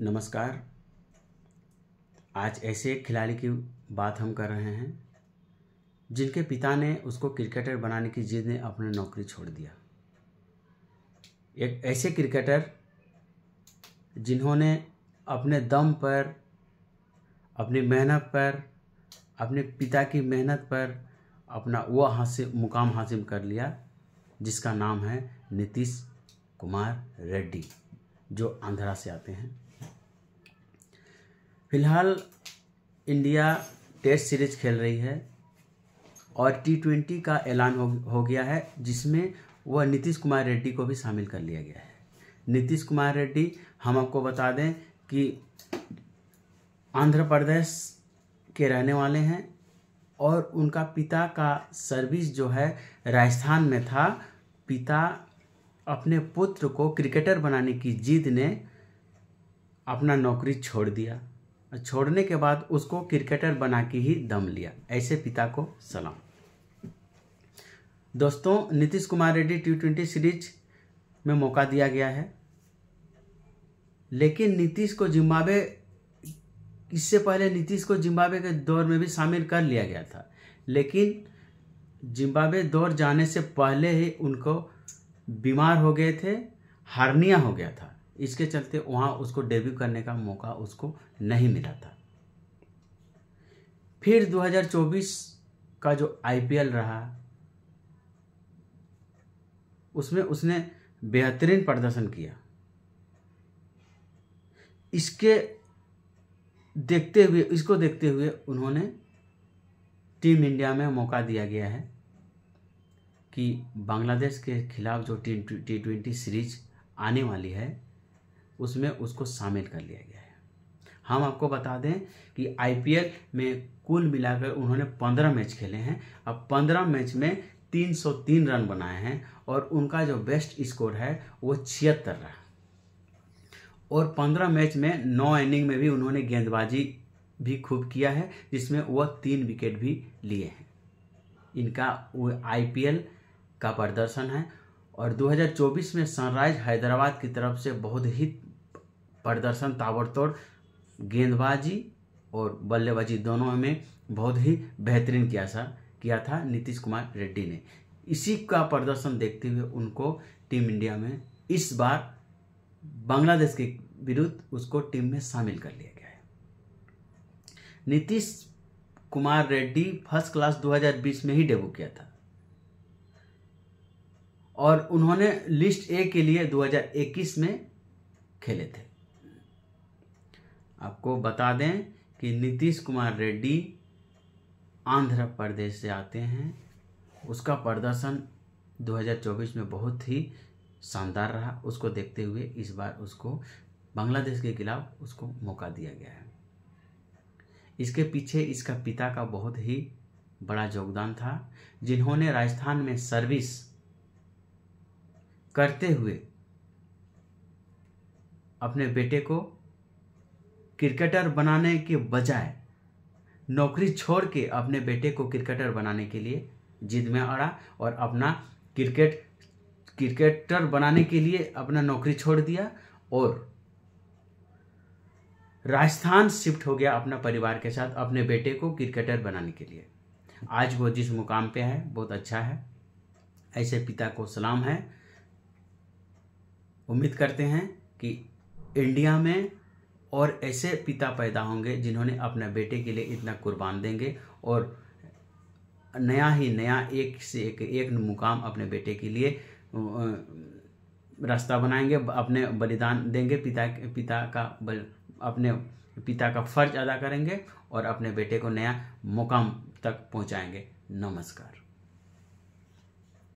नमस्कार आज ऐसे एक खिलाड़ी की बात हम कर रहे हैं जिनके पिता ने उसको क्रिकेटर बनाने की जिद ने अपनी नौकरी छोड़ दिया एक ऐसे क्रिकेटर जिन्होंने अपने दम पर अपनी मेहनत पर अपने पिता की मेहनत पर अपना वह हासिल मुकाम हासिल कर लिया जिसका नाम है नीतीश कुमार रेड्डी जो आंध्रा से आते हैं फिलहाल इंडिया टेस्ट सीरीज खेल रही है और टी ट्वेंटी का ऐलान हो, हो गया है जिसमें वह नीतीश कुमार रेड्डी को भी शामिल कर लिया गया है नीतीश कुमार रेड्डी हम आपको बता दें कि आंध्र प्रदेश के रहने वाले हैं और उनका पिता का सर्विस जो है राजस्थान में था पिता अपने पुत्र को क्रिकेटर बनाने की जिद ने अपना नौकरी छोड़ दिया छोड़ने के बाद उसको क्रिकेटर बना के ही दम लिया ऐसे पिता को सलाम दोस्तों Nitish Kumar Reddy T twenty series में मौका दिया गया है लेकिन नीतीश को जिम्बाबे इससे पहले नीतीश को जिम्बाबे के दौर में भी शामिल कर लिया गया था लेकिन जिम्बाबे दौर जाने से पहले ही उनको बीमार हो गए थे हार्निया हो गया था इसके चलते वहाँ उसको डेब्यू करने का मौका उसको नहीं मिला था फिर 2024 का जो आई रहा उसमें उसने बेहतरीन प्रदर्शन किया इसके देखते हुए इसको देखते हुए उन्होंने टीम इंडिया में मौका दिया गया है कि बांग्लादेश के खिलाफ जो टी ट्वेंटी सीरीज आने वाली है उसमें उसको शामिल कर लिया गया है हम आपको बता दें कि आई में कुल मिलाकर उन्होंने पंद्रह मैच खेले हैं अब पंद्रह मैच में तीन सौ तीन रन बनाए हैं और उनका जो बेस्ट स्कोर है वो छिहत्तर रहा और पंद्रह मैच में नौ इनिंग में भी उन्होंने गेंदबाजी भी खूब किया है जिसमें वह तीन विकेट भी लिए हैं इनका वो आई का प्रदर्शन है और 2024 में सनराइज हैदराबाद की तरफ से बहुत ही प्रदर्शन ताबड़तोड़ गेंदबाजी और बल्लेबाजी दोनों में बहुत ही बेहतरीन किया था किया था नीतीश कुमार रेड्डी ने इसी का प्रदर्शन देखते हुए उनको टीम इंडिया में इस बार बांग्लादेश के विरुद्ध उसको टीम में शामिल कर लिया गया है नीतीश कुमार रेड्डी फर्स्ट क्लास 2020 में ही डेब्यू किया था और उन्होंने लिस्ट ए के लिए 2021 में खेले थे आपको बता दें कि नीतीश कुमार रेड्डी आंध्र प्रदेश से आते हैं उसका प्रदर्शन 2024 में बहुत ही शानदार रहा उसको देखते हुए इस बार उसको बांग्लादेश के खिलाफ उसको मौका दिया गया है इसके पीछे इसका पिता का बहुत ही बड़ा योगदान था जिन्होंने राजस्थान में सर्विस करते हुए अपने बेटे को क्रिकेटर बनाने के बजाय नौकरी छोड़ के अपने बेटे को क्रिकेटर बनाने के लिए जिद में अड़ा और अपना क्रिकेट क्रिकेटर बनाने के लिए अपना नौकरी छोड़ दिया और राजस्थान शिफ्ट हो गया अपना परिवार के साथ अपने बेटे को क्रिकेटर बनाने के लिए आज वो जिस मुकाम पे है बहुत अच्छा है ऐसे पिता को सलाम है उम्मीद करते हैं कि इंडिया में और ऐसे पिता पैदा होंगे जिन्होंने अपने बेटे के लिए इतना कुर्बान देंगे और नया ही नया एक से एक एक मुकाम अपने बेटे के लिए रास्ता बनाएंगे अपने बलिदान देंगे पिता पिता का बल अपने पिता का फर्ज अदा करेंगे और अपने बेटे को नया मुकाम तक पहुंचाएंगे नमस्कार